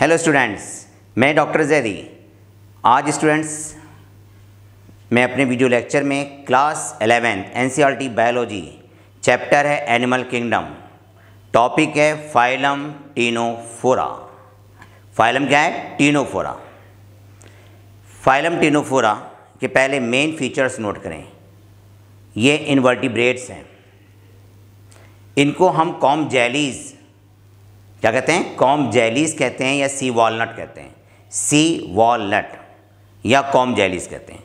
hello students मैं doctor Zaidi आज students मैं अपने वीडियो लेक्चर में class eleventh NCERT biology chapter है एनिमल किंगडम टॉपिक है फाइलम टीनोफोरा फाइलम क्या है टीनोफोरा फाइलम टीनोफोरा के पहले मेन फीचर्स नोट करें ये इन्वर्टिब्रेट्स हैं इनको हम कॉम जैलीज़ क्या कहते हैं कॉम जेलीस कहते हैं या सी वॉलनट कहते हैं सी वॉलनट या कॉम जेलीस कहते हैं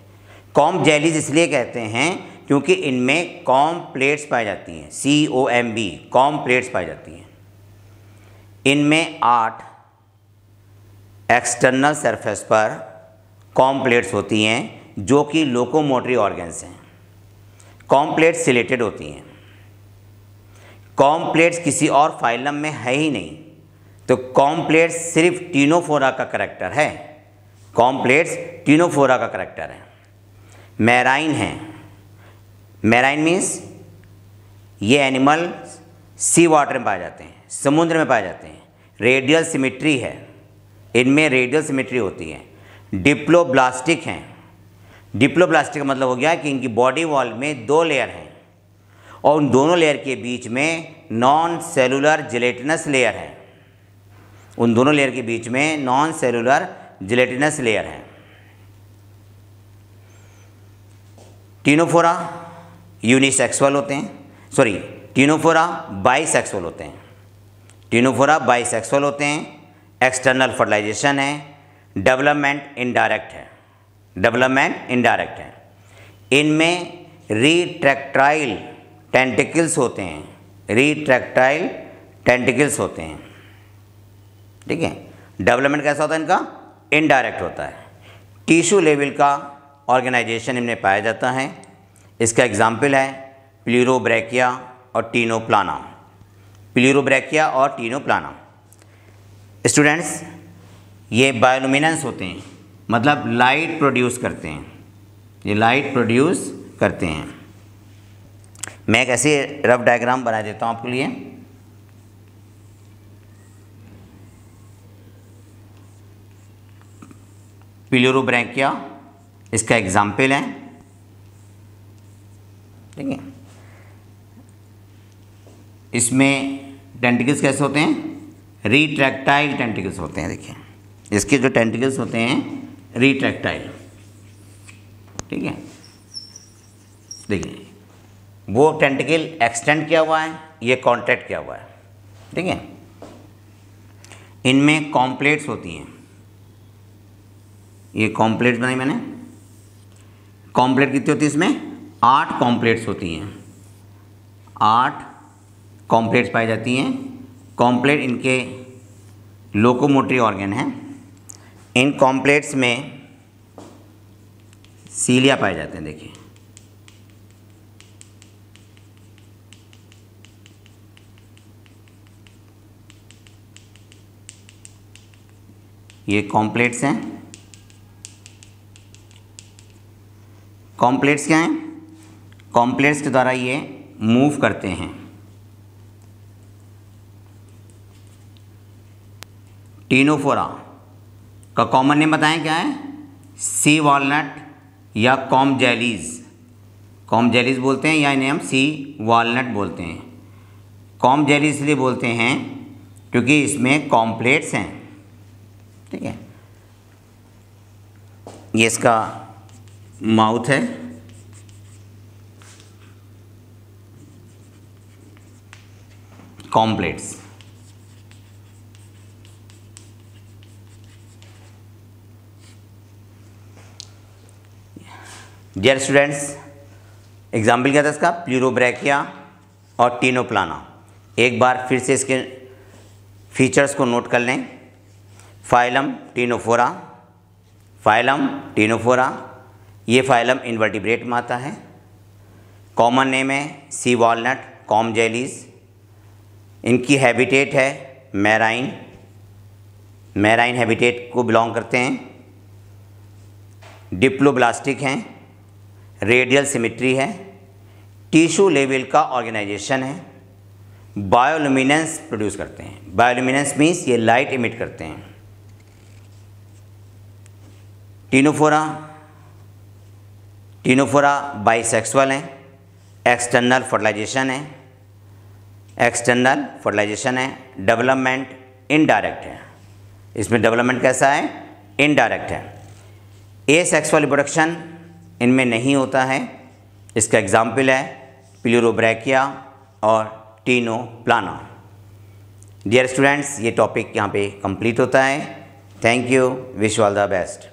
कॉम जेलीस इसलिए कहते हैं क्योंकि इनमें कॉम प्लेट्स पाई जाती हैं C O M B comb plates पाई जाती हैं इनमें आठ एक्सटर्नल सरफेस पर कॉम प्लेट्स होती हैं जो कि लोकोमोटरी ऑर्गेंस हैं कॉम प्लेट्स सिलेटेड होती हैं कॉम्प्लेट्स किसी और फाइलम में है ही नहीं तो कॉम्प्लेट्स सिर्फ टीनोफोरा का करेक्टर है कॉम्प्लेट्स टीनोफोरा का करेक्टर है मैराइन है मैराइन मीन्स ये एनिमल सी वाटर में पाए जाते हैं समुद्र में पाए जाते हैं रेडियल सिमेट्री है इनमें रेडियल सिमेट्री होती है डिप्लोब्लास्टिक हैं डिप्लोब्लास्टिक का मतलब हो गया कि इनकी बॉडी वॉल में दो लेयर हैं और उन दोनों लेयर के बीच में नॉन सेलुलर जिलेटिनस लेयर है उन दोनों लेयर के बीच में नॉन सेलुलर जिलेटिनस लेयर है टीनोफोरा यूनिसेक्सुअल होते हैं सॉरी टीनोफोरा बाइसेक्सुअल होते हैं टीनोफोरा बाइसेक्सुअल होते हैं एक्सटर्नल फर्टिलाइजेशन है डेवलपमेंट इनडायरेक्ट है डेवलपमेंट इनडायरेक्ट है इनमें रिट्रैक्टाइल टेंटिकल्स होते हैं रिट्रैक्टाइल टेंटिकल्स होते हैं ठीक है डेवलपमेंट कैसा होता है इनका इनडायरेक्ट होता है टिश्यू लेवल का ऑर्गेनाइजेशन इनमें पाया जाता है इसका एग्जाम्पल है प्लीरोब्रैकिया और टीनोप्लाना प्लीरोब्रैकिया और टीनोप्लाना स्टूडेंट्स ये बायोलुमिनेंस होते हैं मतलब लाइट प्रोड्यूस करते हैं ये लाइट प्रोड्यूस करते हैं मैं एक ऐसे रफ डायग्राम बना देता हूँ आपके लिए पिलोरो ब्रैंकिया इसका एग्जाम्पल है ठीक है इसमें टेंटिकल्स कैसे होते हैं रिट्रैक्टाइल टेंटिकल्स होते हैं देखिए इसके जो टेंटिकल्स होते हैं रिट्रैक्टाइल ठीक है देखिए वो टेंटिकल एक्सटेंड किया हुआ है ये कॉन्ट्रैक्ट किया हुआ है ठीक है इनमें कॉम्प्लेट्स होती हैं ये कॉम्प्लेट्स बनाई मैंने कॉम्प्लेट कितनी होती है इसमें आठ कॉम्प्लेट्स होती हैं आठ कॉम्प्लेट्स पाई जाती हैं कॉम्प्लेट इनके लोकोमोटरी ऑर्गन हैं इन कॉम्प्लेट्स में सीलिया पाए जाते हैं देखिए ये कॉम्प्लेट्स हैं कॉम्प्लेट्स क्या हैं कॉम्प्लेट्स के द्वारा ये मूव करते हैं टीनोफोरा का कॉमन नेम बताएं क्या है सी वॉलनट या कॉम जेलीज कॉम जेलीज बोलते हैं या इन्हें हम सी वॉलनट बोलते हैं कॉम जेलीज इसलिए बोलते हैं क्योंकि इसमें कॉम्प्लेट्स हैं ठीक है ये इसका माउथ है कॉम्प्लेट्स डियर स्टूडेंट्स एग्जाम्पल क्या था इसका प्लूरोब्रैकिया और टीनोप्लाना एक बार फिर से इसके फीचर्स को नोट कर लें फाइलम टीनोफोरा फाइलम टीनोफोरा ये फाइलम इन्वर्टिब्रेट में आता है कॉमन नेम है सी वॉलनट कॉम जेलीज इनकी हैबिटेट है मैराइन मैराइन हैबिटेट को बिलोंग करते हैं डिप्लोब्लास्टिक हैं रेडियल सिमिट्री है टिश्यू लेवल का ऑर्गेनाइजेशन है बायोलुमिनेंस प्रोड्यूस करते हैं बायोलुमिनेंस मीन्स ये लाइट इमिट करते हैं टीनोफोरा टीनोफोरा बाइसेक्सुअल हैं एक्सटर्नल फर्टिलाइजेशन है एक्सटर्नल फर्टिलाइजेशन है डेवलपमेंट इनडायरेक्ट है इसमें डेवलपमेंट कैसा है इनडायरेक्ट है ए सेक्सुअल प्रोडक्शन इनमें नहीं होता है इसका एग्जाम्पल है प्लूरोब्रैकिया और टीनो प्लाना डियर स्टूडेंट्स ये टॉपिक यहाँ पे कंप्लीट होता है thank you wish all the best